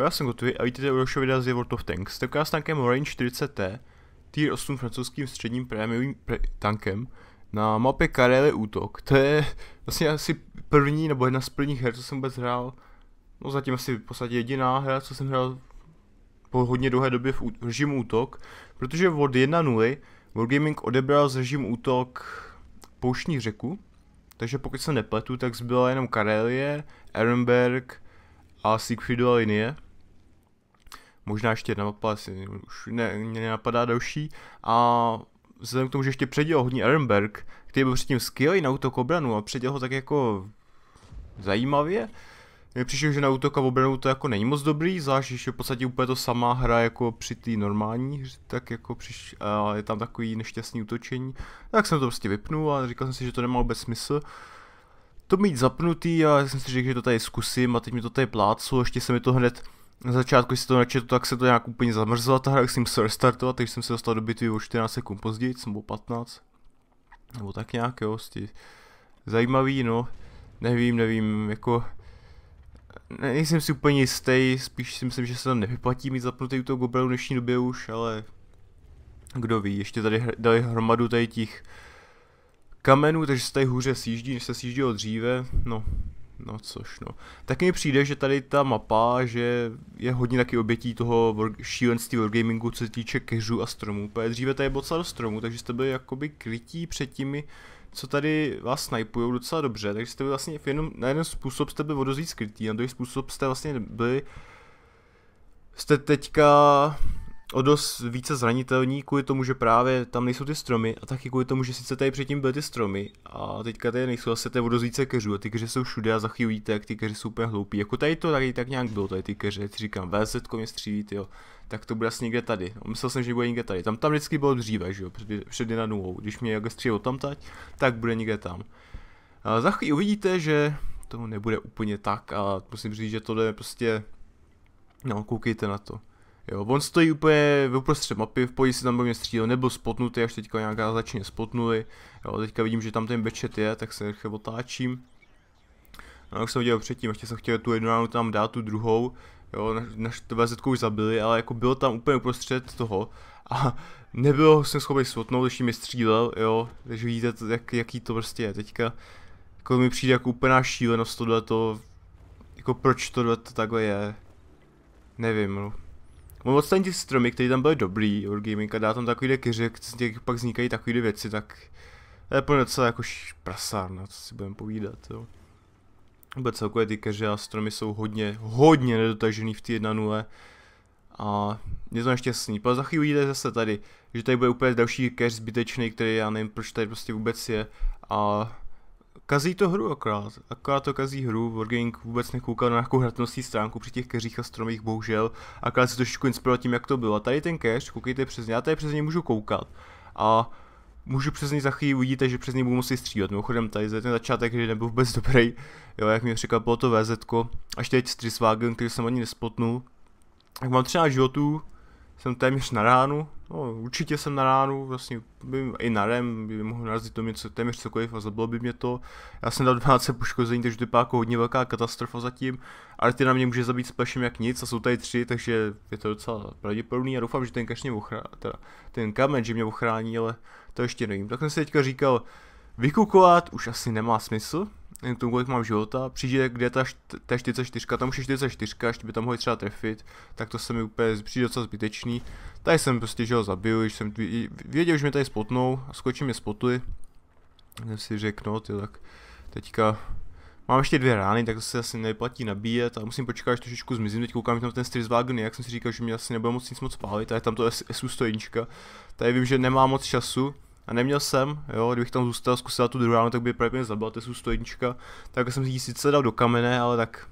Já jsem gotový a víte, u dalšího videa z World of Tanks. Teďka s tankem Range 40T, Tier 8 francouzským středním prémiovým pre- tankem na mapě Karele útok. To je vlastně asi první nebo jedna z prvních her, co jsem vůbec hrál. No zatím asi v podstatě jediná hra, co jsem hrál po hodně dlouhé době v, v režimu útok, protože od 1.0 Wargaming odebral z režimu útok pouštní řeku, takže pokud se nepletu, tak zbyla jenom Karelie, Ehrenberg a Siegfriedova linie možná ještě jedna mapa, asi už ne, mě nenapadá další. A vzhledem k tomu, že ještě předěl hodně Ehrenberg, který byl předtím skvělý na útok obranu a předěl ho tak jako zajímavě, mně přišlo, že na útok a obranu to jako není moc dobrý, zvlášť že je v podstatě úplně to samá hra jako při té normální, tak jako přiš, a je tam takový nešťastný útočení, tak jsem to prostě vypnul a říkal jsem si, že to nemá vůbec smysl. To mít zapnutý a já jsem si řekl, že to tady zkusím a teď mi to tady plácu, ještě se mi to hned na začátku, když si to načetl, tak se to nějak úplně zamrzlo, ta hra, jak jsem se restartoval, takže jsem se dostal do bitvy o 14 sekund později, nebo 15, nebo tak nějak, jo, sti. zajímavý, no, nevím, nevím, jako, nejsem si úplně jistý, spíš si myslím, že se tam nevyplatí mít zapnutý u toho Gobelu v dnešní době už, ale kdo ví, ještě tady hr dali hromadu tady těch kamenů, takže se tady hůře sjíždí, než se sjíždělo dříve, no, No což no. Tak mi přijde, že tady ta mapa, že je hodně taky obětí toho šílenství wargamingu, co se týče keřů a stromů. Protože dříve tady bylo docela do stromů, takže jste byli jakoby krytí před těmi, co tady vás snajpujou docela dobře. Takže jste byli vlastně v jenom, na jeden způsob jste byli vodozí skrytí, na druhý způsob jste vlastně byli jste teďka o dost více zranitelní kvůli tomu, že právě tam nejsou ty stromy a taky kvůli tomu, že sice tady předtím byly ty stromy a teďka tady nejsou zase ty dost více keřů a ty keře jsou všude a za chvíli jak ty keře jsou úplně hloupí. Jako tady to tady tak nějak bylo, tady ty keře, jak říkám, VZ mě střílí, jo, tak to bude asi někde tady. No, myslel jsem, že bude někde tady. Tam tam vždycky bylo dříve, že jo, před, před na nulou. Když mě jak tam tať, tak bude někde tam. A za chvíli uvidíte, že to nebude úplně tak a musím říct, že to je prostě, no koukejte na to. Jo, on stojí úplně v uprostřed mapy, v poji si tam mě střílel, nebyl spotnutý, až teďka nějaká začíně spotnuli. Jo, teďka vidím, že tam ten bečet je, tak se rychle otáčím. No, jak jsem udělal předtím, ještě jsem chtěl tu jednu ránu tam dát, tu druhou. Jo, naš na VZ už zabili, ale jako byl tam úplně uprostřed toho. A nebylo jsem schopný spotnout, když mi střílel, jo. Takže vidíte, jak, jaký to prostě je teďka. Jako mi přijde jako úplná šílenost tohle to. Jako proč tohle takhle je. Nevím, no. On odstaní ty stromy, které tam byly dobrý od gaming a dá tam takovýhle kyřek, z těch pak vznikají takovýhle věci, tak to je plně docela jako prasárna, no, co si budeme povídat, jo. Vůbec celkově ty keře a stromy jsou hodně, hodně nedotažený v té 1.0 a je to nešťastný. Pak za chvíli uvidíte zase tady, že tady bude úplně další keř zbytečný, který já nevím, proč tady prostě vůbec je a kazí to hru akorát. Akorát to kazí hru, Wargaming vůbec nekoukal na nějakou hratnostní stránku při těch keřích a stromích, bohužel. Akorát se trošičku inspiroval tím, jak to bylo. A tady ten keř, koukejte přes něj, já tady přes něj můžu koukat. A můžu přes něj za chvíli uvidíte, že přes něj budu muset střílet. Mimochodem tady je ten začátek hry nebyl vůbec dobrý, jo, jak mi říkal, bylo to VZ, až teď Striswagen, který jsem ani nespotnul. Tak mám 13 životů, jsem téměř na ránu, no, určitě jsem na ránu, vlastně by, i na rem by mohl narazit to něco téměř cokoliv a zabilo by mě to. Já jsem dal 12 poškození, takže to je jako hodně velká katastrofa zatím. ty na mě může zabít splashem jak nic a jsou tady tři, takže je to docela pravděpodobný a doufám, že ten kašně ochrání, teda ten kamen, že mě ochrání, ale to ještě nevím. Tak jsem si teďka říkal, vykukovat už asi nemá smysl, tomu, kolik mám života, přijde, kde je ta, ta 44, tam už je 44, ještě by tam mohli třeba trefit, tak to se mi úplně přijde docela zbytečný. Tady jsem prostě, že ho zabiju, když jsem věděl, že mě tady spotnou, a skočím je spotuji. Já si řeknu, no, ty tak teďka Mám ještě dvě rány, tak to se asi neplatí nabíjet a musím počkat, až trošičku zmizím. Teď koukám, že tam ten Stridswagen jak jsem si říkal, že mě asi nebude moc nic moc pálit, je tam to SU101. Tady vím, že nemá moc času, a neměl jsem, jo, kdybych tam zůstal, zkusil tu druhou tak by mě zabila Tesu stojnička, tak jsem si ji sice dal do kamene, ale tak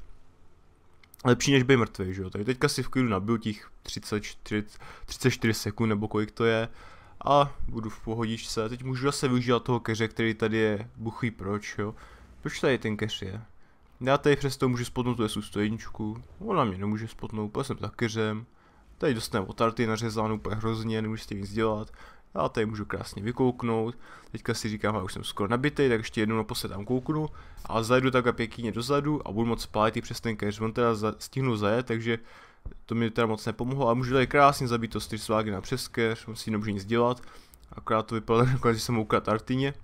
lepší než by mrtvý, že jo, takže teďka si v klidu nabiju těch 34, 34 sekund nebo kolik to je a budu v pohodičce, teď můžu zase využívat toho keře, který tady je, buchý proč, jo, proč tady ten keř je? Já tady přesto můžu spotnout tu SU stojničku, ona mě nemůže spotnout, protože jsem za keřem, tady dostaneme otarty nařezánu úplně hrozně, nemůžu s tím nic dělat, a tady můžu krásně vykouknout. Teďka si říkám, že už jsem skoro nabitý, tak ještě jednou naposled tam kouknu a zajdu takhle pěkně dozadu a budu moc spálit i přes ten keř. On teda za, stihnu zajet, takže to mi teda moc nepomohlo a můžu tady krásně zabít to styrsvágy na přes keř, musí si nic dělat. Akorát to vypadalo nakonec, že jsem mu ukradl Artině.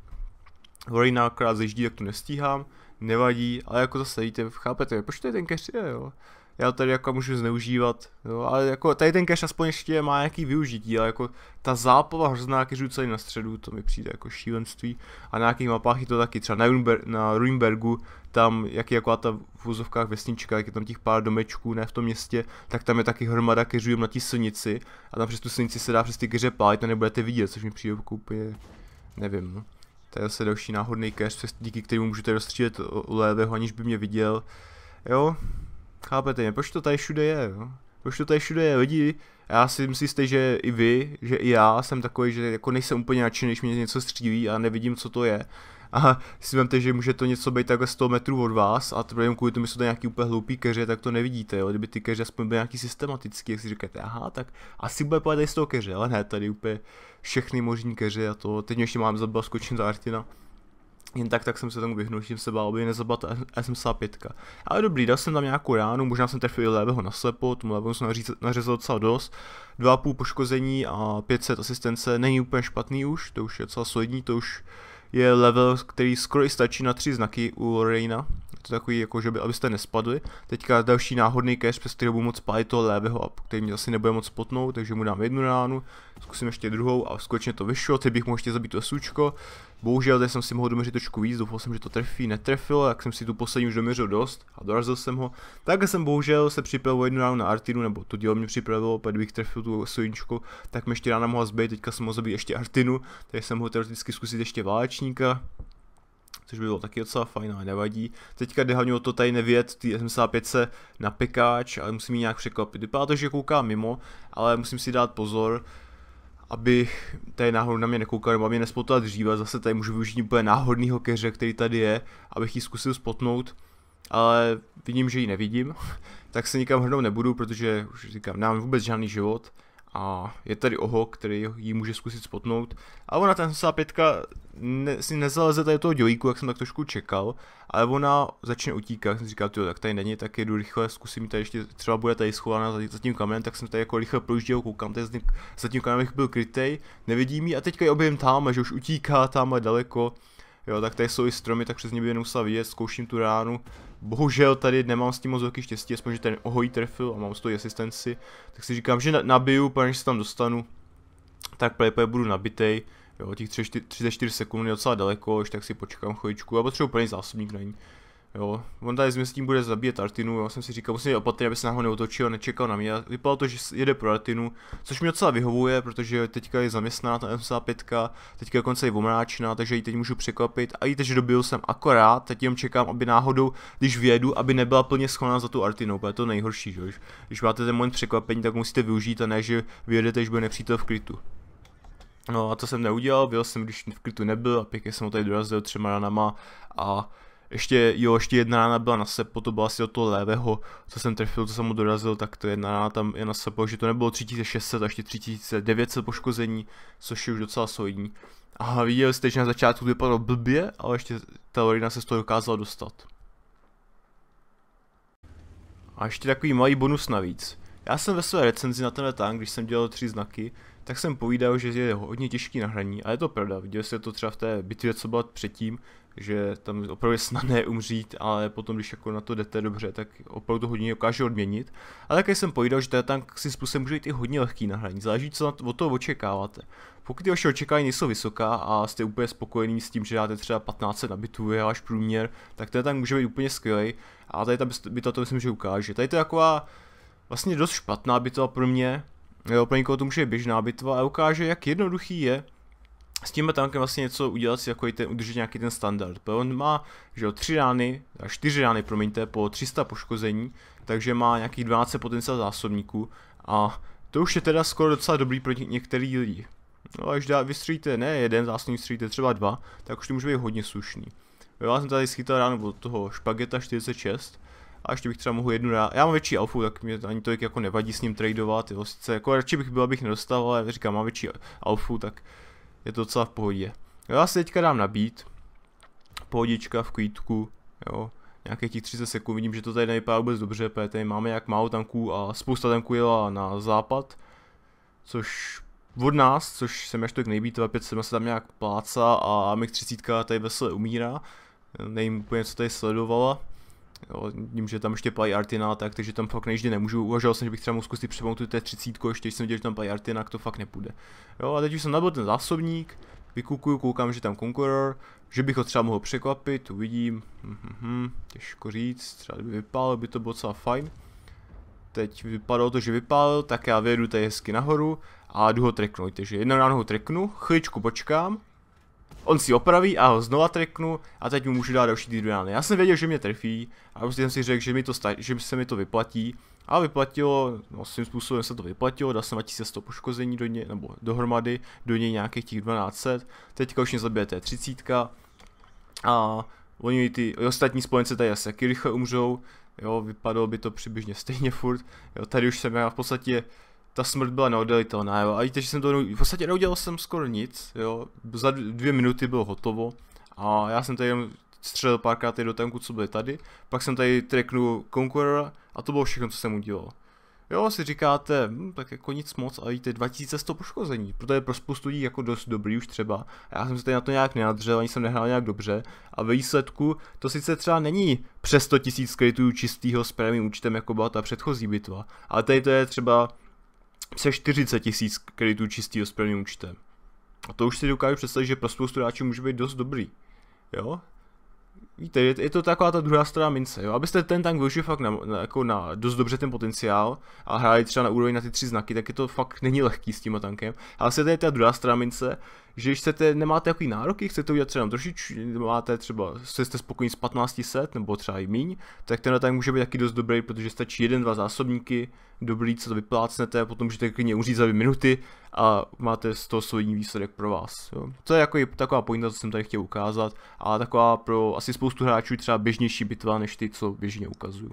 Horejna akorát zeždí, jak to nestíhám, nevadí, ale jako zase jíte, chápete, proč je ten keř je, jo? já tady jako můžu zneužívat, jo, ale jako tady ten cache aspoň ještě má nějaký využití, ale jako ta zápova hrozná keřů celý na středu, to mi přijde jako šílenství a na nějakých mapách je to taky, třeba na, Runber, na Ruinbergu, tam, jak je jako ta v vozovkách vesnička, jak je tam těch pár domečků, ne v tom městě, tak tam je taky hromada keřů na té silnici a tam přes tu silnici se dá přes ty keře pálit a nebudete vidět, což mi přijde jako úplně, nevím. No. To je zase další náhodný cash, díky kterému můžete u lévého, aniž by mě viděl. Jo, Chápete mě, proč to tady všude je, no? Proč to tady všude je, lidi? Já si myslíte, že i vy, že i já jsem takový, že jako nejsem úplně nadšený, když mě něco střílí a nevidím, co to je. A si vemte, že může to něco být takhle 100 metrů od vás a to kvůli tomu, že jsou to nějaký úplně hloupý keře, tak to nevidíte. Jo? Kdyby ty keře aspoň byly nějaký systematický, jak si říkáte, aha, tak asi bude padat z toho keře, ale ne, tady úplně všechny možní keře a to. Teď ještě mám zabal skočit za Artina jen tak, tak jsem se tomu vyhnul, že se bál, aby nezabat S75. Ale dobrý, dal jsem tam nějakou ránu, možná jsem trefil i levého naslepo, tomu levému jsem nařezal docela dost. 2,5 poškození a 500 asistence není úplně špatný už, to už je docela solidní, to už je level, který skoro i stačí na tři znaky u Reina, to takový, jako že by, abyste nespadli. Teďka další náhodný cash, přes který budu moc spálit toho levého, a který mě asi nebude moc potnout, takže mu dám jednu ránu, zkusím ještě druhou a skutečně to vyšlo, teď bych mohl ještě zabít to sučko. Bohužel tady jsem si mohl doměřit trošku víc, doufal jsem, že to trefí, netrefil, jak jsem si tu poslední už doměřil dost a dorazil jsem ho. Tak jsem bohužel se připravil jednu ránu na Artinu, nebo to dílo mě připravilo, pak bych trefil tu sojničku, tak mi ještě rána mohla zbejt, teďka jsem mohl zabít ještě Artinu, takže jsem ho teoreticky zkusit ještě válečníka, což by bylo taky docela fajn, ale nevadí. Teďka jde hlavně o to tady nevět ty 75 se na pekáč, ale musím ji nějak překvapit. Vypadá to, že kouká mimo, ale musím si dát pozor, aby tady náhodou na mě nekoukal, nebo mě nespotla dříve, zase tady můžu využít úplně náhodného keře, který tady je, abych ji zkusil spotnout, ale vidím, že ji nevidím, tak se nikam hrnout nebudu, protože už říkám, nemám vůbec žádný život, a je tady oho, který ji může zkusit spotnout. A ona ten 75 ne, si nezaleze tady toho dělíku, jak jsem tak trošku čekal, ale ona začne utíkat, jak jsem říkal, tyjo, tak tady není, tak jdu rychle, zkusím tady ještě, třeba bude tady schovaná za, za tím kamenem, tak jsem tady jako rychle projížděl, koukám, tady za tím kamenem byl krytej, nevidím ji a teďka ji objevím tam, že už utíká tam daleko. Jo, tak tady jsou i stromy, tak přes ně by nemusela vidět, zkouším tu ránu. Bohužel tady nemám s tím moc velký štěstí, aspoň že ten ohojí trefil a mám z toho asistenci. Tak si říkám, že nabiju, pak než se tam dostanu, tak play budu nabitej. Jo, těch 34 sekund je docela daleko, už tak si počkám chvíličku, a potřebuji plný zásobník na ní. Jo, on tady s tím bude zabíjet Artinu, jo, jsem si říkal, musím opatrně, aby se náhodou neotočil a nečekal na mě. A vypadalo to, že jede pro Artinu, což mě docela vyhovuje, protože teďka je zaměstná ta MSA 5 teďka je konce je vomráčná, takže ji teď můžu překvapit. A i teď dobil jsem akorát, teď jenom čekám, aby náhodou, když vědu, aby nebyla plně schovaná za tu Artinu, protože to je nejhorší, že když, když máte ten moment překvapení, tak musíte využít a ne, že vyjedete, že bude nepřítel v krytu. No a to jsem neudělal, byl jsem, když v krytu nebyl a pěkně jsem ho tady dorazil třema ranama a ještě, jo, ještě jedna rána byla na sepo, to byla asi od toho levého, co jsem trefil, co jsem mu dorazil, tak to jedna rána tam je na sepo, že to nebylo 3600 až 3900 poškození, což je už docela solidní. A viděli jste, že na začátku vypadalo blbě, ale ještě ta Lorina se z toho dokázala dostat. A ještě takový malý bonus navíc. Já jsem ve své recenzi na tenhle tank, když jsem dělal tři znaky, tak jsem povídal, že je hodně těžký na hraní a je to pravda. Viděl jste to třeba v té bitvě, co byla předtím, že tam opravdu snadné umřít, ale potom, když jako na to jdete dobře, tak opravdu to hodně dokáže odměnit. A také jsem povídal, že ten tank si způsobem může být i hodně lehký na hraní, záleží, co od toho očekáváte. Pokud ty vaše očekávání nejsou vysoká a jste úplně spokojený s tím, že dáte třeba 15 na bitvu, je až průměr, tak ten tank může být úplně skvělý. A tady ta bitva to myslím, že ukáže. Tady to je taková vlastně dost špatná bitva pro mě, Jo, pro někoho to může být běžná bitva a ukáže, jak jednoduchý je s tím tankem vlastně něco udělat si jako ten, udržet nějaký ten standard. Protože on má, že jo, tři rány, a čtyři rány, promiňte, po 300 poškození, takže má nějakých 12 potenciál zásobníků a to už je teda skoro docela dobrý pro některý lidi. No a když dá, ne jeden zásobník, vystřílíte třeba dva, tak už to může být hodně slušný. Já jsem tady schytal ráno od toho špageta 46, a ještě bych třeba mohl jednu na... Já mám větší alfu, tak mě ani tolik jako nevadí s ním tradovat, jo. Sice jako radši bych byl, abych nedostal, ale říkám, mám větší alfu, tak je to docela v pohodě. Jo, já si teďka dám nabít. Pohodička v kvítku, jo. Nějakých těch 30 sekund, vidím, že to tady nevypadá vůbec dobře, protože tady máme jak málo tanků a spousta tanků jela na západ. Což od nás, což jsem až tolik nejbí, ta se tam nějak pláca a mých 30 tady vesle umírá. Nevím úplně, co tady sledovala. Jo, tím, že tam ještě play Artina, tak takže tam fakt nejždy nemůžu. Uvažoval jsem, že bych třeba mohl zkusit přepnout tu T30, ještě když jsem viděl, že tam play Artina, to fakt nepůjde. Jo, a teď už jsem nabil ten zásobník, vykukuju, koukám, že tam Conqueror, že bych ho třeba mohl překvapit, uvidím. Mhm, těžko říct, třeba by vypálil, by to bylo docela fajn. Teď vypadalo to, že vypálil, tak já vyjedu tady hezky nahoru a jdu ho treknout. Takže jednou ráno ho treknu, chvíličku počkám, On si opraví a ho znova treknu a teď mu můžu dát další ty durány. Já jsem věděl, že mě trefí a prostě jsem si řekl, že, mi to sta- že se mi to vyplatí. A vyplatilo, no svým způsobem se to vyplatilo, dal jsem 2100 poškození do něj, nebo dohromady, do něj nějakých těch 1200. Teďka už mě zabije té 30 a oni ty ostatní spojence tady asi taky rychle umřou, jo, vypadalo by to přibližně stejně furt, jo, tady už jsem já v podstatě ta smrt byla neodelitelná, jo. A víte, že jsem to, v podstatě neudělal jsem skoro nic, jo. Za dvě minuty bylo hotovo. A já jsem tady jenom střelil párkrát do tanku, co byly tady. Pak jsem tady treknul Conqueror a to bylo všechno, co jsem udělal. Jo, si říkáte, hm, tak jako nic moc, ale víte, 2100 poškození, protože je pro spoustu lidí jako dost dobrý už třeba. Já jsem se tady na to nějak nenadřel, ani jsem nehrál nějak dobře. A ve výsledku to sice třeba není přes 100 000 kreditů čistého s účtem, jako byla ta předchozí bitva, ale tady to je třeba se 40 tisíc kreditů čistý s prvním účtem. A to už si dokážu představit, že pro spoustu hráčů může být dost dobrý. Jo? Víte, je, je to taková ta druhá strana mince, jo? abyste ten tank využili fakt na, na, jako na dost dobře ten potenciál a hráli třeba na úroveň na ty tři znaky, tak je to fakt není lehký s tím tankem. Ale se tady je ta druhá strana mince, že když chcete, nemáte takový nároky, chcete udělat třeba trošičku, máte třeba, jste spokojení s 1500 nebo třeba i míň, tak ten tank může být taky dost dobrý, protože stačí jeden, dva zásobníky, dobrý, co to vyplácnete, potom můžete klidně umřít za dvě minuty a máte z toho solidní výsledek pro vás. Jo? To je jako je taková pointa, co jsem tady chtěl ukázat a taková pro asi spoustu spoustu hráčů třeba běžnější bitva, než ty, co běžně ukazuju.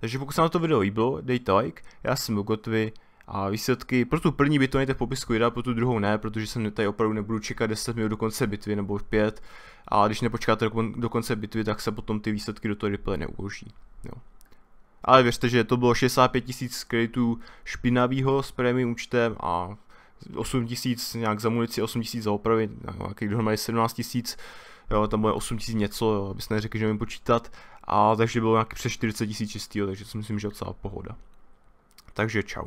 Takže pokud se vám to video líbilo, dejte like, já jsem Logotvi a výsledky pro tu první bitvu nejte v popisku videa, pro tu druhou ne, protože jsem tady opravdu nebudu čekat 10 minut do konce bitvy nebo 5 a když nepočkáte do konce bitvy, tak se potom ty výsledky do toho replay neuloží. Jo. Ale věřte, že to bylo 65 tisíc kreditů špinavýho s prémium účtem a 8 tisíc nějak za munici, 8 tisíc za opravy, nějaký dohromady 17 tisíc jo, tam bude 8 tisíc něco, jo, abyste neřekli, že umím počítat, a takže bylo nějaký přes 40 tisíc čistýho, takže si myslím, že docela pohoda. Takže čau.